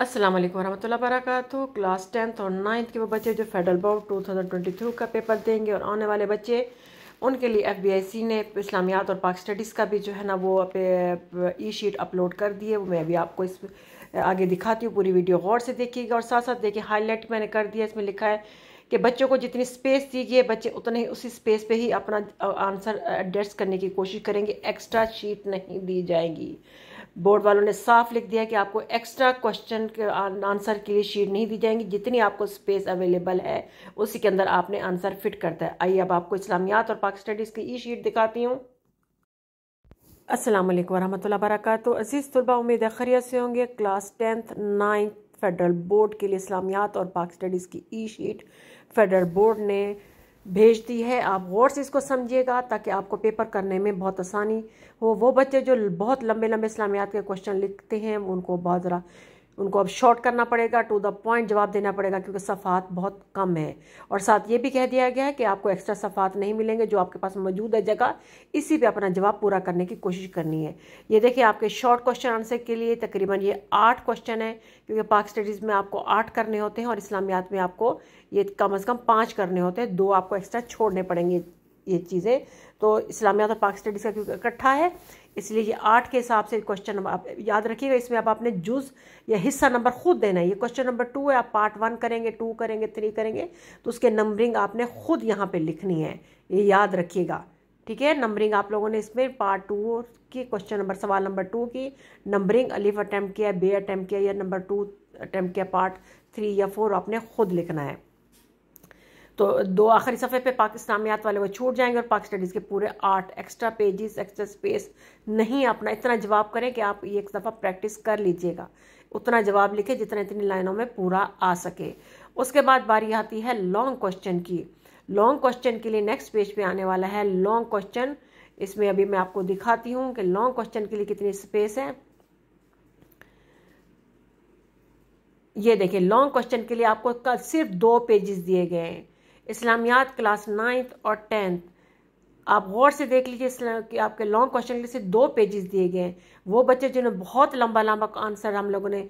असलम वरहमल वर्क class tenth और नाइन्थ के वो बच्चे जो federal board two thousand twenty three का पेपर देंगे और आने वाले बच्चे उनके लिए एफ बी आई सी ने इस्लामियात और पाक स्टडीज़ का भी जो है ना वो ई शीट अपलोड कर दिए वो मैं अभी आपको इस आगे दिखाती हूँ पूरी वीडियो गौर से देखिएगा और साथ साथ देखिए हाईलाइट मैंने कर दिया इसमें लिखा है कि बच्चों को जितनी स्पेस दी गई है बच्चे उतने ही उसी स्पेस पर ही अपना आंसर एडजस्ट करने की कोशिश करेंगे एक्स्ट्रा शीट नहीं दी जाएगी बोर्ड वालों ने साफ लिख दिया कि आपको एक्स्ट्रा क्वेश्चन के आंसर के लिए शीट नहीं दी जाएंगी जितनी आपको स्पेस अवेलेबल है उसी के अंदर आपने आंसर फिट करता है आइए अब आपको इस्लामियात और पाक स्टडीज़ की ई शीट दिखाती हूँ असलम वरहमल वरक अज़ीज़ तलबा उम्मीद खरियत से होंगे class tenth ninth federal board के लिए इस्लामियात और पाक स्टडीज़ की ई शीट फेडरल बोर्ड ने भेज दी है आप गौर से इसको समझिएगा ताकि आपको पेपर करने में बहुत आसानी हो वो बच्चे जो बहुत लंबे लंबे इस्लामियात के क्वेश्चन लिखते हैं उनको बहुत ज़रा उनको अब शॉर्ट करना पड़ेगा टू द पॉइंट जवाब देना पड़ेगा क्योंकि सफ़ात बहुत कम है और साथ ये भी कह दिया गया है कि आपको एक्स्ट्रा सफ़ात नहीं मिलेंगे जो आपके पास मौजूद है जगह इसी पे अपना जवाब पूरा करने की कोशिश करनी है ये देखिए आपके शॉर्ट क्वेश्चन आंसर के लिए तकरीबन ये आठ क्वेश्चन है क्योंकि पाक स्टडीज़ में आपको आठ करने होते हैं और इस्लामियात में आपको ये कम अज़ कम पाँच करने होते हैं दो आपको एक्स्ट्रा छोड़ने पड़ेंगे ये चीज़ें तो इस्लामियात और पाक स्टडीज़ का क्योंकि इकट्ठा है इसलिए ये आठ के हिसाब से क्वेश्चन नंबर आप याद रखिएगा इसमें आप आपने जुज या हिस्सा नंबर खुद देना है ये क्वेश्चन नंबर टू है आप पार्ट वन करेंगे टू करेंगे थ्री करेंगे तो उसके नंबरिंग आपने खुद यहाँ पे लिखनी है ये याद रखिएगा ठीक है नंबरिंग आप लोगों ने इसमें पार्ट टू की क्वेश्चन नंबर सवाल नंबर टू की नंबरिंग अलिफ अटैम्प्ट किया बे अटैम्प्ट किया या नंबर टू अटैम्प्ट किया पार्ट थ्री या फोर आपने खुद लिखना है तो दो आखिरी सफ़े पे पाक इस्लामियात वाले वो छूट जाएंगे और पाक स्टडीज़ के पूरे आठ एक्स्ट्रा पेजेस एक्स्ट्रा स्पेस नहीं अपना इतना जवाब करें कि आप ये एक दफ़ा प्रैक्टिस कर लीजिएगा उतना जवाब लिखें जितना इतनी लाइनों में पूरा आ सके उसके बाद बारी आती है लॉन्ग क्वेश्चन की लॉन्ग क्वेश्चन के लिए नेक्स्ट पेज पे आने वाला है लॉन्ग क्वेश्चन इसमें अभी मैं आपको दिखाती हूँ कि लॉन्ग क्वेश्चन के लिए कितनी स्पेस है ये देखिए लॉन्ग क्वेश्चन के लिए आपको कल सिर्फ दो पेजेस दिए गए हैं इस्लामियात क्लास नाइन्थ और टेंथ आप गौर से देख लीजिए कि आपके लॉन्ग क्वेश्चन के लिए दो पेजेस दिए गए हैं वो बच्चे जिन्होंने बहुत लंबा लंबा आंसर हम लोगों ने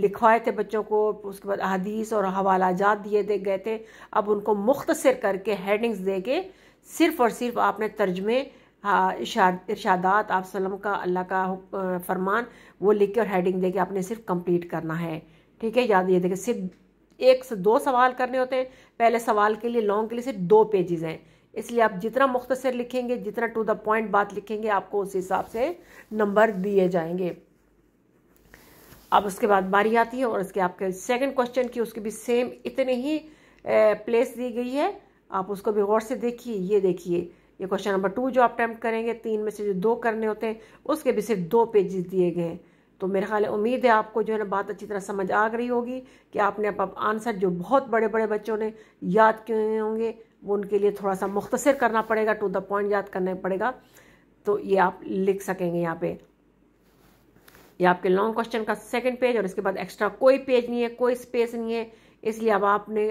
लिखवाए थे बच्चों को उसके बाद अदीस और हवालाजात दिए दे गए थे अब उनको मुख्तसर करके हेडिंग्स दे के सिर्फ और सिर्फ आपने तर्जमे इर्शादात आप सलम का अल्लाह का फरमान वो लिख के और हेडिंग दे के आपने सिर्फ कंप्लीट करना है ठीक है याद ये देखिए सिर्फ एक से दो सवाल करने होते हैं पहले सवाल के लिए लॉन्ग के लिए सिर्फ दो पेजेस हैं इसलिए आप जितना मुख्तसर लिखेंगे जितना टू द पॉइंट बात लिखेंगे आपको उस हिसाब से नंबर दिए जाएंगे अब उसके बाद बारी आती है और उसके आपके सेकंड क्वेश्चन की उसके भी सेम इतने ही प्लेस दी गई है आप उसको भी गौर से देखिए ये देखिए ये क्वेश्चन नंबर टू जो आप अटैम्प्ट करेंगे तीन में से जो दो करने होते हैं उसके भी सिर्फ दो पेजेस दिए गए हैं तो मेरे ख्याल उम्मीद है आपको जो है ना बात अच्छी तरह समझ आ गई होगी कि आपने अब आंसर जो बहुत बड़े बड़े बच्चों ने याद किए होंगे वो उनके लिए थोड़ा सा मुख्तसर करना पड़ेगा टू द पॉइंट याद करना पड़ेगा तो ये आप लिख सकेंगे यहाँ पे ये आपके लॉन्ग क्वेश्चन का सेकंड पेज और इसके बाद एक्स्ट्रा कोई पेज नहीं है कोई स्पेस नहीं है इसलिए अब आपने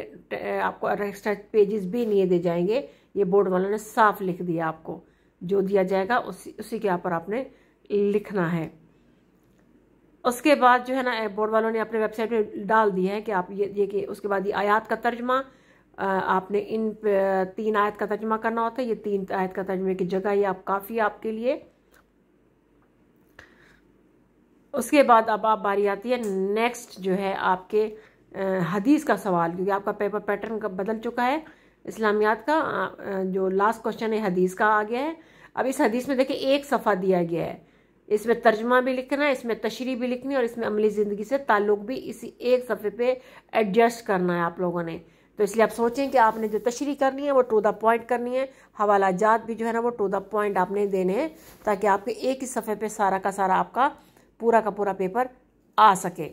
आपको एक्स्ट्रा पेजेस भी नहीं दे जाएंगे ये बोर्ड वालों ने साफ लिख दिया आपको जो दिया जाएगा उसी उसी के यहाँ पर आपने लिखना है उसके बाद जो है ना बोर्ड वालों ने अपने वेबसाइट पे डाल दिया है कि आप ये ये कि उसके बाद ये आयात का तर्जमा आपने इन तीन आयत का तर्जमा करना होता है ये तीन आयत का तर्जमे की जगह ये आप काफ़ी आपके लिए उसके बाद अब आप बारी आती है नेक्स्ट जो है आपके हदीस का सवाल क्योंकि आपका पेपर पैटर्न का बदल चुका है इस्लामियात का जो लास्ट क्वेश्चन है हदीस का आ गया है अब इस हदीस में देखिए एक सफ़ा दिया गया है इसमें तर्जमा भी लिखना है इसमें तशरी भी लिखनी है और इसमें अमली ज़िंदगी से ताल्लुक भी इसी एक सफ़े पे एडजस्ट करना है आप लोगों ने तो इसलिए आप सोचें कि आपने जो तशरी करनी है वो टू द पॉइंट करनी है हवाला जात भी जो है ना वो टू द पॉइंट आपने देने हैं ताकि आपके एक ही सफ़े पर सारा का सारा आपका पूरा का पूरा पेपर आ सके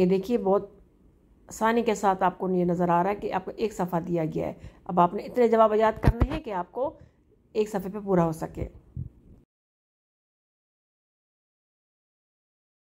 ये देखिए बहुत आसानी के साथ आपको ये नज़र आ रहा है कि आपको एक सफ़ा दिया गया है अब आपने इतने जवाब आजाद करने हैं कि आपको एक सफ़े पे पूरा हो सके